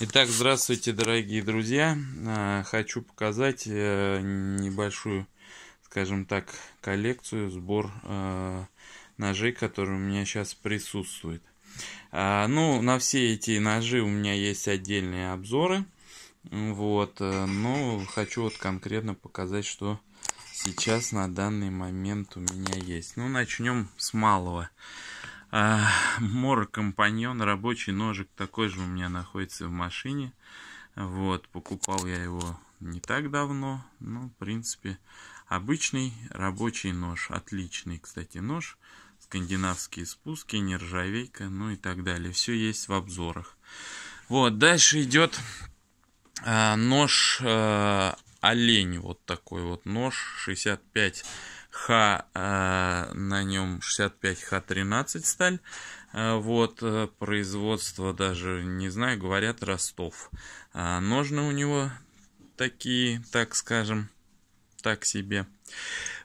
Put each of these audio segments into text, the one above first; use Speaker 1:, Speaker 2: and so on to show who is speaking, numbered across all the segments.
Speaker 1: Итак, здравствуйте, дорогие друзья. А, хочу показать э, небольшую, скажем так, коллекцию, сбор э, ножей, которые у меня сейчас присутствует. А, ну, на все эти ножи у меня есть отдельные обзоры. Вот, э, но хочу вот конкретно показать, что сейчас на данный момент у меня есть. Ну, начнем с малого. А, мор Компаньон, рабочий ножик такой же у меня находится в машине. Вот, покупал я его не так давно. Ну, в принципе, обычный рабочий нож. Отличный, кстати, нож. Скандинавские спуски, нержавейка, ну и так далее. Все есть в обзорах. Вот, дальше идет а, нож а, олень. Вот такой вот нож. 65 Х э, на нем 65 Х13 сталь. А, э, вот производство даже не знаю, говорят Ростов. А ножны у него такие, так скажем, так себе.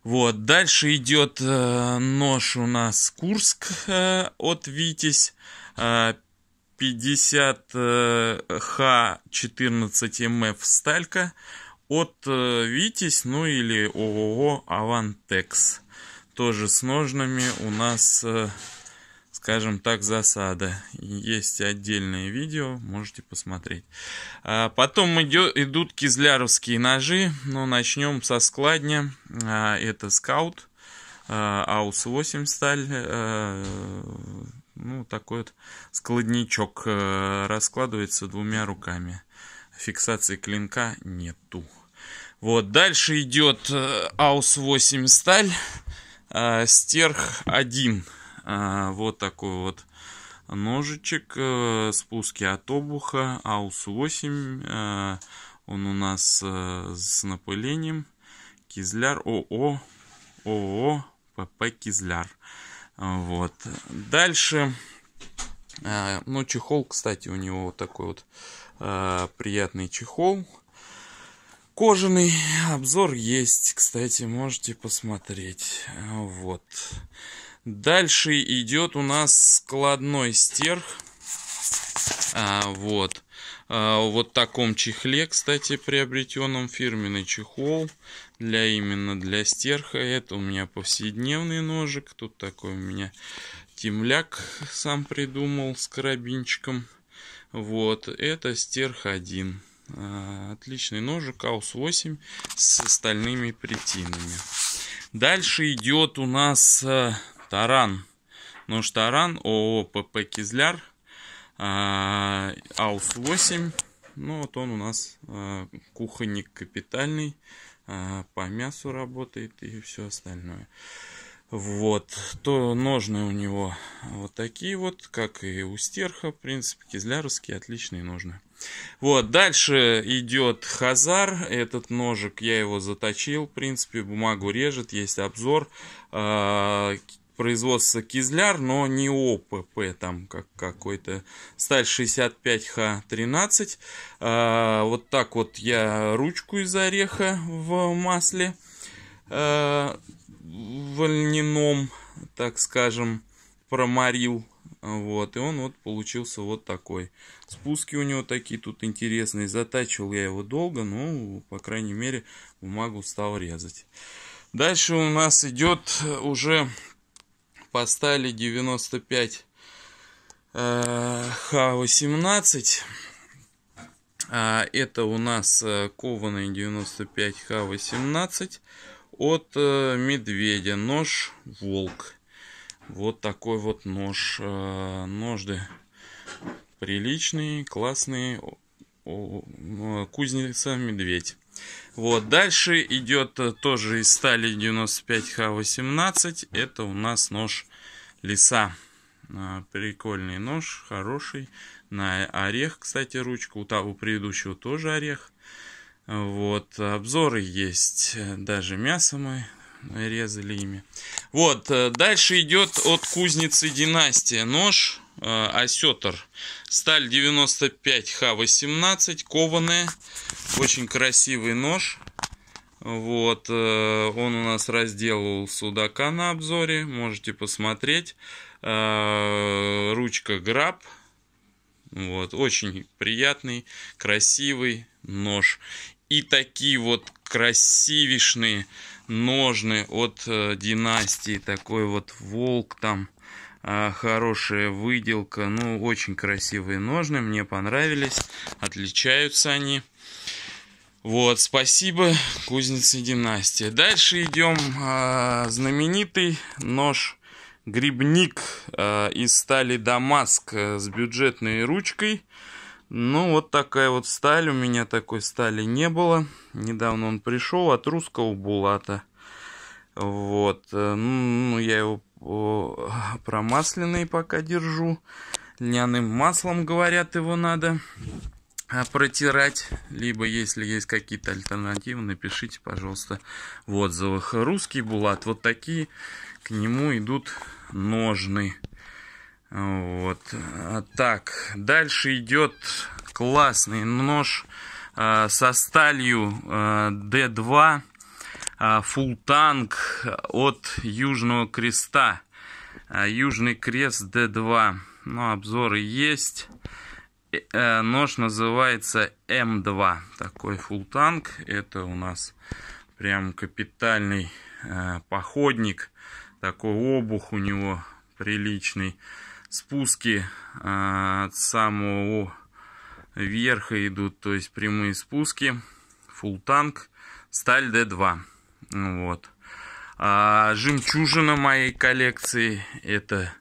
Speaker 1: Вот, дальше идет э, нож у нас Курск э, от Витязь. А, э, 50 Х14 МФ сталька от э, Витис, ну или ООО Авантекс. Тоже с ножными у нас, э, скажем так, засада. Есть отдельное видео, можете посмотреть. А потом идут кизляровские ножи, но начнем со складня. А, это скаут, э, аус 8 сталь, ну такой вот складничок раскладывается двумя руками фиксации клинка нету. Вот, дальше идет э, Аус 8 сталь, э, стерх 1. Э, вот такой вот ножичек, спуски от обуха, Аус 8. Он у нас с напылением. Кизляр ООО ООО, ПП Кизляр. Вот. Дальше. Ну, чехол, кстати, у него вот такой вот приятный чехол кожаный обзор есть, кстати, можете посмотреть. Вот. Дальше идет у нас складной стерх. А, вот. А, вот в таком чехле, кстати, приобретенном фирменный чехол для именно для стерха. Это у меня повседневный ножик. Тут такой у меня темляк сам придумал с карабинчиком. Вот, это стерх 1. Э, отличный ножик Аус-8 с стальными притинами. Дальше идет у нас э, таран. Нож таран ООО ПП Кизляр. Э, Аус-8. Ну вот он у нас кухонник капитальный. По мясу работает и все остальное. Вот, то ножны у него вот такие вот, как и у стерха, в принципе, кизляровские, отличные ножны. Вот, дальше идет Хазар, этот ножик, я его заточил, в принципе, бумагу режет, есть обзор, а, производство Кизляр, но не ОПП, там как какой-то сталь 65Х13. А, вот так вот я ручку из ореха в масле а, в льняном, так скажем, промарил, Вот, и он вот получился вот такой. Спуски у него такие тут интересные. Затачивал я его долго, но, по крайней мере, бумагу стал резать. Дальше у нас идет э, уже по стали 95 Х-18. Это у нас кованый 95 Х-18 от э, медведя. Нож волк. Вот такой вот нож. Э, ножды приличные, классные. Кузница медведь. Вот, дальше идет э, тоже из стали 95Х18. Это у нас нож лиса. А, прикольный нож, хороший. На орех, кстати, ручка. У того предыдущего тоже орех. Вот, обзоры есть, даже мясо мы резали ими. Вот, э, дальше идет от кузницы династия нож э, осетр. Сталь 95 Х18, кованая, очень красивый нож. Вот, э, он у нас разделал судака на обзоре, можете посмотреть. Ручка граб, вот, очень приятный, красивый нож. И такие вот красивишные ножны от э, династии. Такой вот волк там. Э, хорошая выделка. Ну, очень красивые ножны. Мне понравились. Отличаются они. Вот, спасибо, кузнецы династия. Дальше идем. Э, знаменитый нож грибник э, из стали Дамаск э, с бюджетной ручкой. Ну, вот такая вот сталь. У меня такой стали не было. Недавно он пришел от русского Булата. Вот. Э, ну, ну, я его промасленный пока держу. Льняным маслом, говорят, его надо а, протирать. Либо, если есть какие-то альтернативы, напишите, пожалуйста, в отзывах. Русский Булат. Вот такие к нему идут ножны. Вот. А так, дальше идет классный нож а, со сталью D2 а, full tank от Южного Креста. Южный Крест D2. Ну, обзоры есть. Э, э, нож называется m эм 2 Такой full tank. Это у нас прям капитальный э, походник. Такой обух у него приличный спуски а, от самого верха идут, то есть прямые спуски, full танк, сталь D2. Вот. А жемчужина моей коллекции это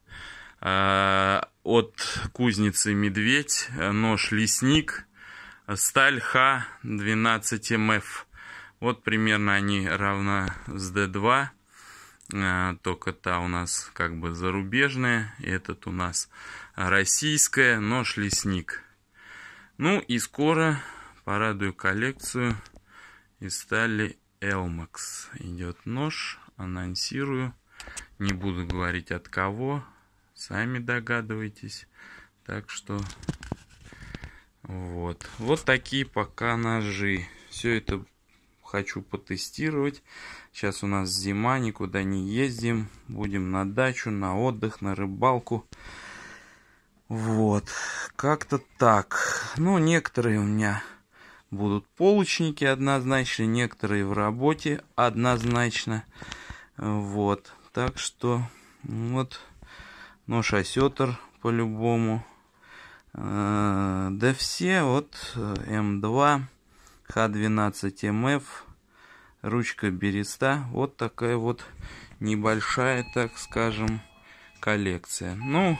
Speaker 1: а, от кузницы Медведь, нож Лесник, сталь Х12МФ. Вот примерно они равна с D2. Э, только та у нас как бы зарубежная, этот у нас российская, нож лесник. Ну и скоро порадую коллекцию из стали Elmax. Идет нож, анонсирую. Не буду говорить от кого, сами догадываетесь. Так что вот. Вот такие пока ножи. Все это хочу потестировать. Сейчас у нас зима, никуда не ездим. Будем на дачу, на отдых, на рыбалку. Вот, как-то так. Ну, некоторые у меня будут полочники однозначно, некоторые в работе однозначно. Вот, так что вот нож осетр по-любому. Э, да все, вот э, М2 Х12МФ, ручка береста. Вот такая вот небольшая, так скажем, коллекция. Ну,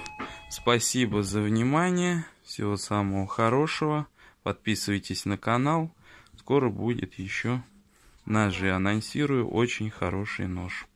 Speaker 1: спасибо за внимание. Всего самого хорошего. Подписывайтесь на канал. Скоро будет еще ножи. Анонсирую очень хороший нож.